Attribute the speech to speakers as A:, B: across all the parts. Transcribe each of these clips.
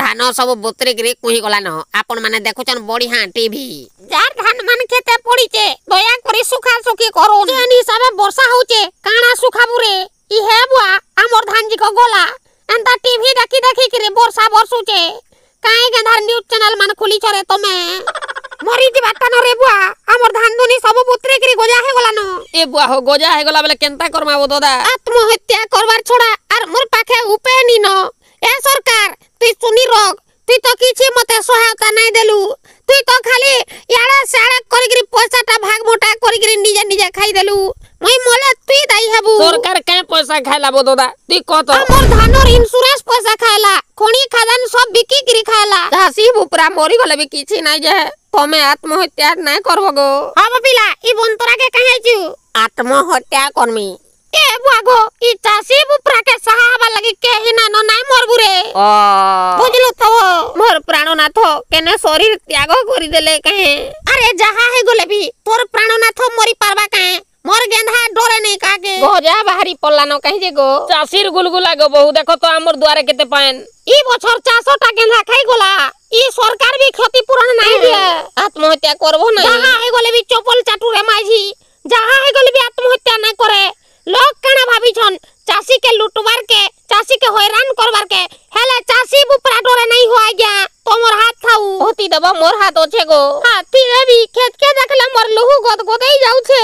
A: ধান সব বতরিকি কুহি গলা ন আপন মানে দেখুছেন বড়িহা টিভি যার ধান মান খেতে পড়িছে দয়া করে সুখা সুখি করো যেন হিসাবে বর্ষা হচ্ছে কানা সুখাবুরে ইহে বুয়া আমর ধান জিক গলা এন্তা টিভি দেখি দেখি করে বর্ষা বর্ষুছে কাই গাধার নিউজ চ্যানেল মান খুলিছ রে তুমি মরি যাবা কেন রে বুয়া আমর ধান দুনি সব বতরিকি গজা হে গলান এ বুয়া হো গজা হে গলা বলে কেনতা করমাবো দাদা আত্মহত্যা করবার ছড়া আর মোর পাখে উপায় নিনো এ সরকার তুই শুনি রক তুই তো কিছু মতে সহায়তা নাই দেলু তুই তো খালি ইয়াড়ে সাড়ে করিকি পয়সাটা ভাগ মোটা করিকি নিজে নিজে খাই দেলু মই মলে তুই দাই হেবু সরকার কেন পয়সা খাইলা বো দাদা তুই কত আমার ধানর ইন্স্যুরেন্স পয়সা খাইলা খনি খাদান সব বিকি কিরি খাইলা হাসিব পুরা মরি গলে বি কিছু নাই যে তুমি আত্মহত্যা নাই করব গো হব পিলা ই বন্তরাকে কাহে আত্মহত্যা করমি ए बुआगो ई चासी बुपरा के सहाबा लगी के हिना नो नाय मरबुरे ओ बुझलो तो मोर प्राणनाथ केने शरीर त्याग करि देले कहे अरे जहां है गोले भी तोर प्राणनाथ मरी पारबा कहे मोर गेंधा डोरे नहीं काके गोजा बाहरी पल्लानो कहि जे गो चासीर गुलगुला गो बहु देखो तो हमर द्वारे केते पाएन ई बछर 400 टा गेंधा खाइ गोला ई सरकार भी क्षतिपूरण नहीं हम्म। दिए आत्महत्या करबो नहीं जहां है गोले भी चपल चाटुरे माझी जहां है गोले भी आत्महत्या नहीं करे গো মোর হাত আছে গো হাতির বি খেতকে দেখলে মোর লহু গদ গদেই যাচ্ছে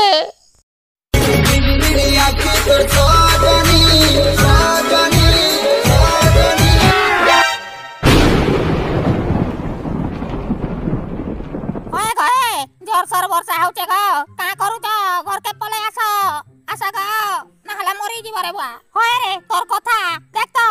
A: জোর সর বর্ষা হচ্ছে গো কা করুছ ঘরকে পলে আস আস গো না হলে মরি যাবো রে বুয়া হয় রে তোর কথা দেখ তো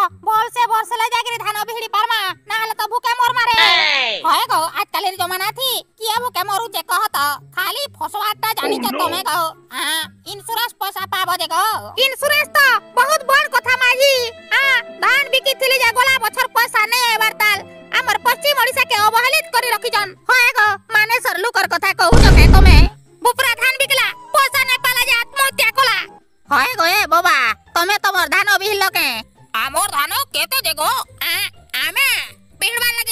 A: जानी oh, के तुम्हें कहो हां इंश्योरेंस पैसा पाबो देखो इंश्योरेंस तो बहुत बड़ कथा माजी हां धान बिकी थिली जा गोला बछर पैसा नै एबार ताल हमर पश्चिम ओडिसा के अवहेलित करी रखी जान हो गो माने सरलु कर कथा कहू जो के तुम्हें बुपरा धान बिकला पैसा नै पाला जे आत्महत्या कोला हो गो ए बाबा तुमे तमर धान अबिहिलो के हमर धान केते देखो आ आमे पेड़ वाला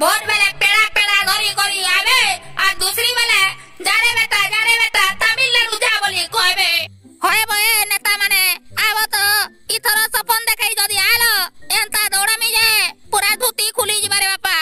A: भोर बेले पेड़ा पेड़ा घरी घरी आवे और दूसरी बेले जारे बेटा जारे बेटा तमिलनाडु जा बोली कहबे होए बए नेता माने आब तो इथर सपन देखाई जदी आलो एंता दौड़ा में जे पूरा धोती खुली जिबारे बापा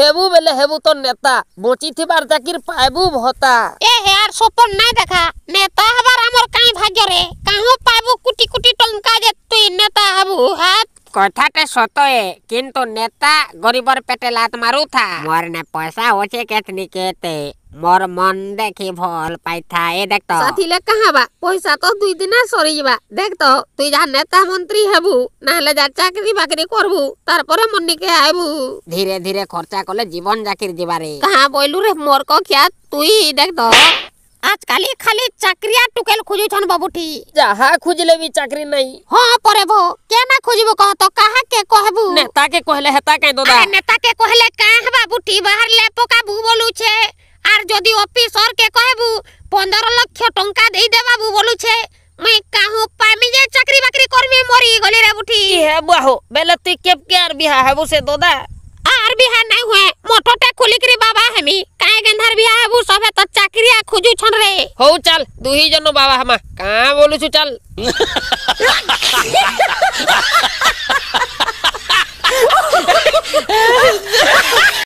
A: हेबु बेले हेबु तो नेता बची थिबार जाकिर पाइबु भता ए हेयार सपन ना देखा नेता हबार हमर काई भाग्य रे काहो पाइबु कुटी कुटी टंका जे तू नेता हबु हाथ কথাটা সতয়ে কিন্তু নেতা গরিবর পেটে লাত মারুথা মোর না পয়সা হচ্ছে কেতনি কেতে মোর মন দেখি ভল পাইথা এ দেখ তো সাথিলে কাহাবা পয়সা তো দুই দিনে সরি যাবা দেখ তো তুই যা নেতা মন্ত্রী হেবু না হলে যা চাকরি বাকরি করবু তারপরে মন্নিকে আইবু ধীরে ধীরে খরচা করলে জীবন জাকির যাবারে কাহা বইলু রে মোর কখিয়া তুই দেখ তো আজকালি খালি চাকরিয়া টুকেল খুঁজুছন বাবুটি যাহা খুঁজলে বি চাকরি নাই হ্যাঁ পরেবো কে না খুঁজিব কহ তো কাহাকে কহবু নেতাকে কহলে হেতা কাই দদা নেতাকে কহলে কা হবা বুটি বাহারলে পকাবু বলুছে আর যদি অফিসর কে কহবু 15 লক্ষ টঙ্কা দেই দেবাবু বলুছে মই কাহু পামি যে চাকরি বাকরি করবি মরি গলি রে বুটি হে বাহো বেলে তুই কেপ কে আর বিহা হবু সে দদা বিহা নাই হুয়ে মোটরটা খুলিকরি বাবা হেমি কায় গেন্ধার বিহা হবু সবে তো চাকরিয়া খুজু ছন রে হউ চল দুহি জন বাবা হামা কা বলুছু চল